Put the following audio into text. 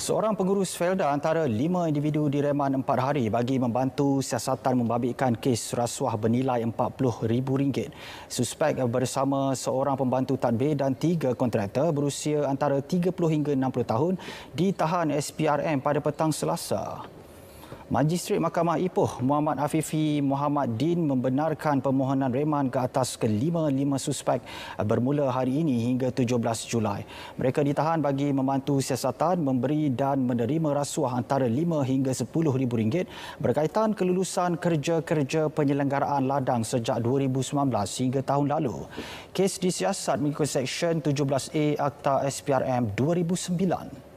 Seorang pengurus Felda antara lima individu di reman empat hari bagi membantu siasatan membabitkan kes rasuah bernilai rm ringgit Suspek bersama seorang pembantu tadbir dan tiga kontraktor berusia antara 30 hingga 60 tahun ditahan SPRM pada petang Selasa. Majistret Mahkamah Ipoh Muhammad Afifi Muhammad Din membenarkan permohonan reman ke atas kelima-lima suspek bermula hari ini hingga 17 Julai. Mereka ditahan bagi membantu siasatan memberi dan menerima rasuah antara 5 hingga 10 ribu ringgit berkaitan kelulusan kerja-kerja penyelenggaraan ladang sejak 2019 hingga tahun lalu. Kes disiasat mengikut Seksyen 17A Akta SPRM 2009.